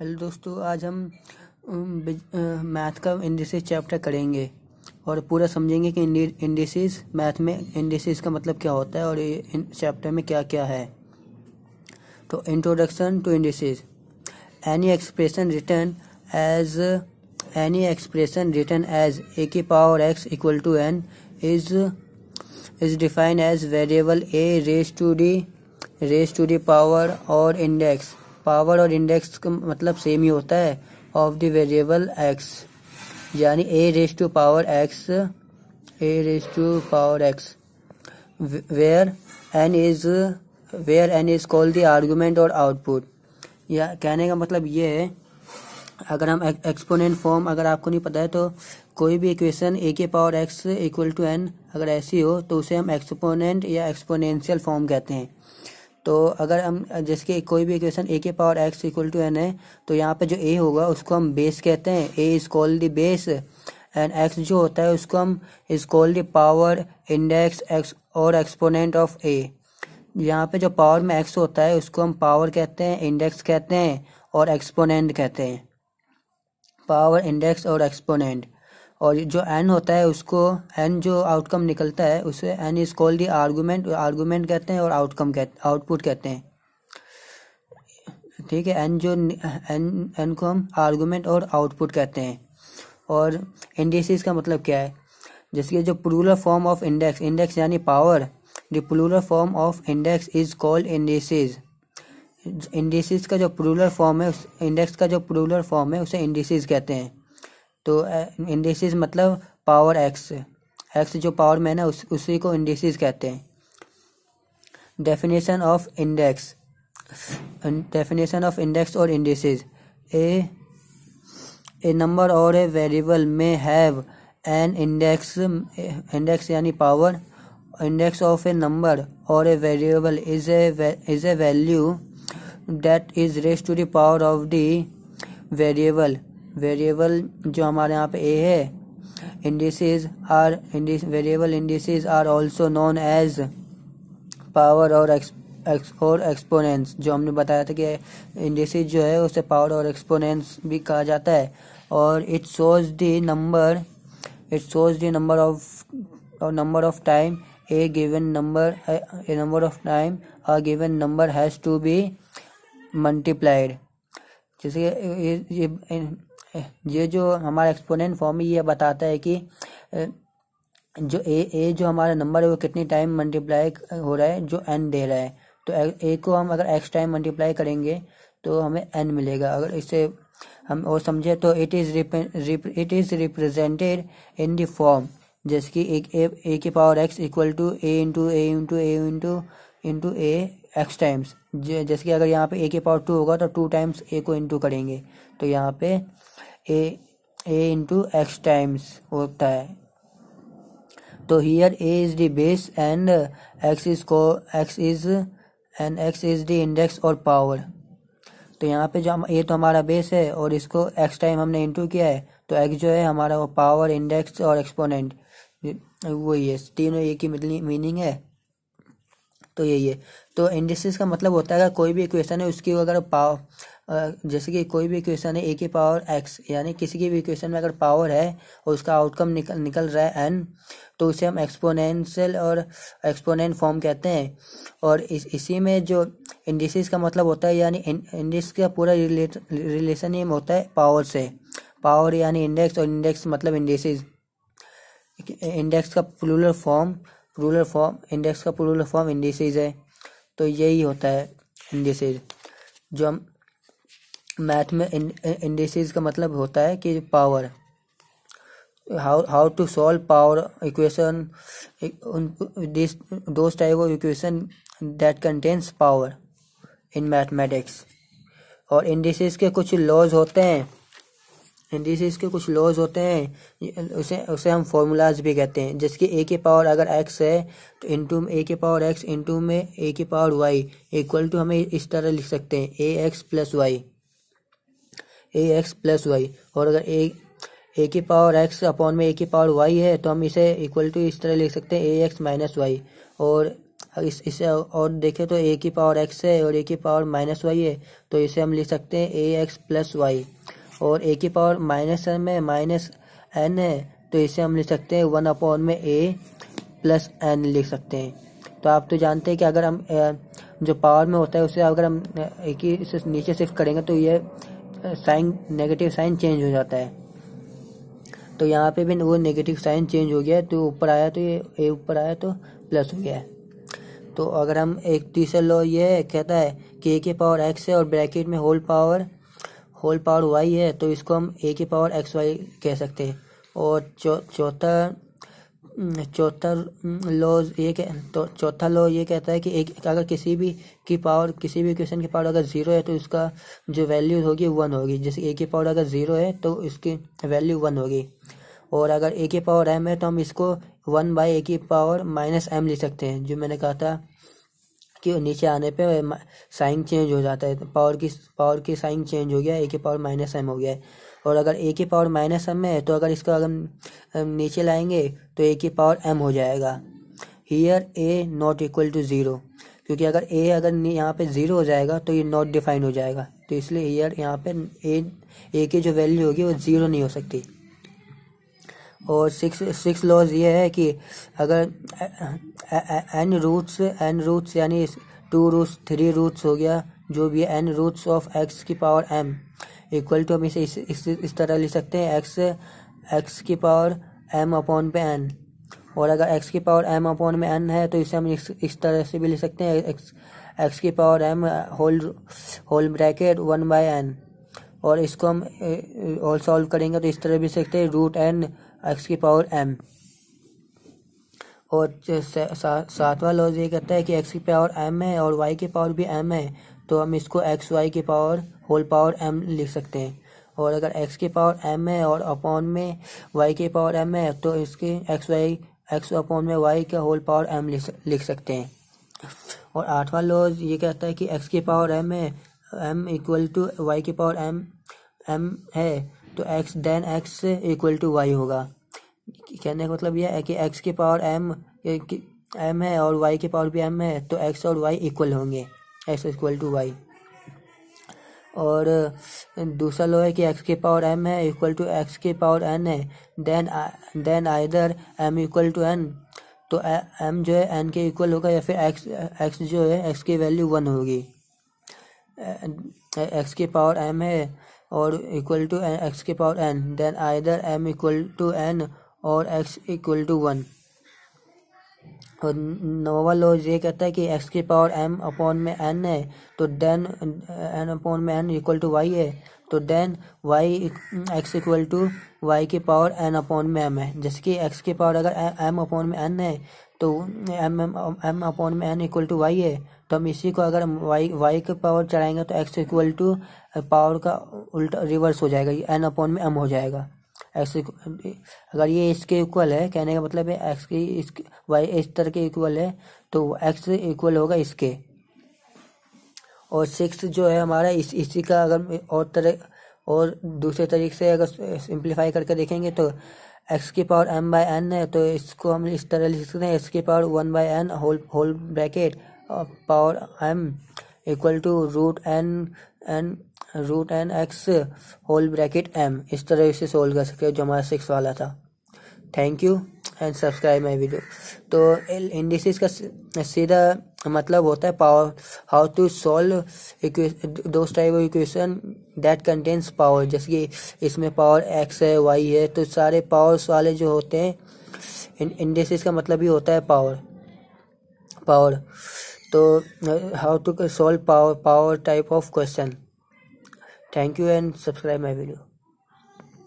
Hello दोस्तों आज हम मैथ का इंडिसेस चैप्टर करेंगे और पूरा समझेंगे कि इंडिसेस मैथ में इंडिसेस का मतलब क्या होता है और इस चैप्टर में क्या क्या है तो introduction to indices any expression return as any expression return as a की power x equal to n is is defined as variable a raise to the raise to the power और index power और index का मतलब same ही होता है of the variable x यानी a raise to power x a raise to power x where n is where n is call the argument और output या कहने का मतलब ये है अगर हम एक्सपोनेंट फॉर्म अगर आपको नहीं पता है तो कोई भी इक्वेशन ए के power x equal to n अगर ऐसी हो तो उसे हम एक्सपोनेंट या एक्सपोनेंशियल फॉर्म कहते हैं तो अगर हम जिसके कोई भी इक्वेशन ए के power x equal to n है तो यहाँ पे जो ए होगा उसको हम बेस कहते हैं a is call the base and x जो होता है उसको हम is call the power index x और एक्सपोनेंट ऑफ ए यहाँ पे जो पावर में एक्स होता है उसको हम पावर कहते हैं इंडेक्स कहते हैं और एक्सपोनेंट कहते हैं पावर इंडेक्स और एक्सपोनेंट और जो एन होता है उसको एन जो आउटकम निकलता है उसे n is called the argument argument कहते हैं और आउटकम कहते आउटपुट कहते हैं ठीक है एन जो एन एन को हम आर्गूमेंट और आउटपुट कहते हैं और इंडेसिस का मतलब क्या है जैसे कि जो plural form of index index यानी power the plural form of index is called indices indices का जो प्लूरल फॉर्म है उस इंडेक्स का जो प्लूरल फॉर्म है उसे इंडेसिस कहते हैं तो इंडेसिस मतलब पावर एक्स एक्स जो पावर में है ना उस उसी को इंडेसिस कहते हैं definition of index definition of index और इंडेसिस ए ए नंबर और a variable may have an index index यानी power index of a number और a variable is a is a value that is raised to the power of the variable variable जो हमारे यहाँ पे a है indices are variable indices are also known as power और x x और exponents जो हमने बताया था कि इंडिसेज जो है उसे पावर और एक्सपोनेंस भी कहा जाता है और it shows the number it shows the number of number of time a given number a number of time a given number has to be multiplied जैसे ये ये जो हमारा एक्सपोनेंट फॉर्म ये बताता है कि जो ए ए जो हमारा नंबर है वो कितनी टाइम मल्टीप्लाई हो रहा है जो एन दे रहा है तो ए, को हम अगर एक्स टाइम मल्टीप्लाई करेंगे तो हमें एन मिलेगा अगर इसे हम और समझे तो it is it is represented in the form जैसे कि एक ए ए के power x equal to a into a into a into into a x times जैसे कि अगर यहाँ पे ए के पावर टू होगा तो टू टाइम्स ए को इंटू करेंगे तो यहाँ पे a a into x times होता है तो here a is the base and x is को x is and x is the index और पावर तो यहाँ पे जो हम ए तो हमारा बेस है और इसको एक्स टाइम हमने इंटू किया है तो एक्स जो है हमारा वो पावर इंडेक्स और एक्सपोनेंट वो ये तीनों एक ही मीनिंग है तो यही है तो इंडिसेस का मतलब होता है अगर कोई भी इक्वेशन है उसकी अगर पावर जैसे कि कोई भी इक्वेशन है ए की पावर एक्स यानी किसी की भी इक्वेशन में अगर पावर है और उसका आउटकम निकल निकल रहा है एन तो उसे हम एक्सपोनेंशियल और एक्सपोनेंट फॉर्म कहते हैं और इस इसी में जो इंडिसेस का मतलब होता है यानी इंडिस का पूरा रिलेशन ही होता है पावर से पावर यानी इंडेक्स और इंडेक्स मतलब इंडेसेस इंडेक्स का plural form plural form index का रूलर फॉर्म इंडिसेज है तो यही होता है इंडिसेज जो हम मैथ में इंडिसेज का मतलब होता है कि power how how to solve power equation this type of equation that contains power in mathematics और इंडिसेज के कुछ लॉज होते हैं हिंदी से इसके कुछ लॉज होते हैं उसे उसे हम फॉर्मूलाज भी कहते हैं जैसे कि ए के पावर अगर एक्स है तो इंटू ए के पावर एक्स इंटू में ए के पावर वाई इक्वल टू हमें इस तरह लिख सकते हैं a x plus y a x plus y और अगर ए ए के पावर एक्स अपॉन में ए के पावर वाई है तो हम इसे इक्वल टू इस तरह लिख सकते हैं ए एक्स माइनस वाई और इस इसे और देखें तो ए की पावर एक्स है और ए की पावर माइनस वाई है तो इसे हम लिख सकते हैं ए एक्स प्लस वाई और ए की पावर माइनस एन में माइनस एन है तो इसे हम लिख सकते हैं वन अपॉन में ए प्लस एन लिख सकते हैं तो आप तो जानते हैं कि अगर हम जो पावर में होता है उसे अगर हम एक ही इसे नीचे शिफ्ट करेंगे तो ये साइन नेगेटिव साइन चेंज हो जाता है तो यहाँ पे भी वो नेगेटिव साइन चेंज हो गया है तो ऊपर आया तो ये ए ऊपर आया तो प्लस हो गया है तो अगर हम एक तीसरा लॉ ये कहता है कि ए के पावर एक्स है और ब्रैकेट में whole power whole power y है तो इसको हम ए की पावर एक्स वाई कह सकते हैं और चौथा चौथा लॉज ये तो चौथा लॉ ये कहता है कि एक अगर किसी भी की पावर किसी भी इक्वेशन की पावर अगर ज़ीरो है तो इसका जो वैल्यू होगी वन होगी जैसे ए की पावर अगर ज़ीरो है तो इसकी वैल्यू वन होगी और अगर ए की पावर एम है तो हम इसको वन बाई ए की पावर माइनस एम लिख सकते हैं जो मैंने कहा था कि नीचे आने पे साइन चेंज हो जाता है पावर की पावर की साइन चेंज हो गया ए के पावर माइनस एम हो गया है और अगर ए की पावर माइनस एम है तो अगर इसको अगर नीचे लाएंगे तो ए की पावर एम हो जाएगा here a not equal to zero क्योंकि अगर ए अगर यहाँ पे ज़ीरो हो जाएगा तो ये नॉट डिफाइन हो जाएगा तो इसलिए हीयर यहाँ पे ए ए की जो वैल्यू होगी वो ज़ीरो नहीं हो सकती और सिक्स सिक्स लॉज ये है कि अगर एन रूट्स एन रूट्स यानी टू रूट्स थ्री रूट्स हो गया जो भी एन रूट्स ऑफ एक्स की पावर एम इक्वल टू हम इसे इस, तरह लिख सकते हैं एक्स एक्स की पावर एम अपॉन पे एन और अगर एक्स की पावर एम अपॉन में एन है तो इसे हम इस, तरह से भी लिख सकते हैं एक्स एक्स की power m whole whole bracket one by n और इसको हम और सॉल्व करेंगे तो इस तरह भी सकते हैं रूट एन एक्स की पावर एम और सातवां लॉज ये कहता है कि एक्स की पावर एम है और वाई की पावर भी एम है तो हम इसको एक्स वाई की पावर होल पावर एम लिख सकते हैं और अगर एक्स की पावर एम है और अपॉन में वाई की पावर एम है तो इसके एक्स वाई एक्स अपॉन में वाई का होल पावर एम लिख सकते हैं और आठवां लॉज ये कहता है कि एक्स की पावर एम है एम इक्वल टू वाई की पावर एम एम है तो x then x equal to y होगा कहने का मतलब यह है कि एक्स के पावर एम एम है और वाई के पावर भी एम है तो एक्स और वाई इक्वल होंगे एक्स इक्वल टू वाई और दूसरा लो है कि एक्स के पावर एम है इक्वल टू एक्स के पावर एन है then then either m equal to n तो एम जो है एन के इक्वल होगा या फिर एक्स एक्स जो है एक्स की वैल्यू वन होगी एक्स के पावर एम है और इक्वल टू एक्स के power n then either m equal to n और एक्स इक्वल टू वन और नोवा लॉज ये कहता है कि एक्स की पावर एम अपॉन में एन है तो देन एन अपॉन में एन इक्वल टू वाई है तो then y x equal to y की पावर एन अपॉन में एम है जैसे कि एक्स की पावर अगर एम अपॉन में एन है तो एम एम अपॉन में एन इक्वल टू वाई है तो हम इसी को अगर वाई वाई की पावर चढ़ाएंगे तो एक्स इक्वल टू पावर का उल्टा रिवर्स हो जाएगा एन अपॉन में एम हो जाएगा एक्स अगर ये इसके इक्वल है कहने का मतलब है एक्स की इस वाई इस तरह के इक्वल है तो एक्स इक्वल होगा इसके और सिक्स जो है हमारा इस इसी का अगर और तरह और दूसरे तरीके से अगर सिंप्लीफाई करके देखेंगे तो एक्स की पावर एम बाई एन है तो इसको हम इस तरह लिख सकते हैं एक्स की power one by n whole whole bracket power m equal to root n n root n x whole bracket m इस तरह इसे सोल्व कर सकते हो जो हमारा सिक्स वाला था thank you and subscribe my video तो इन दिस सीधा मतलब होता है पावर हाउ टू सॉल्व दो type of equation that contains power जैसे कि इसमें पावर एक्स है वाई है तो सारे पावर्स वाले जो होते हैं इन का मतलब ही होता है पावर पावर तो how to solve power power type of question Thank you and subscribe my video.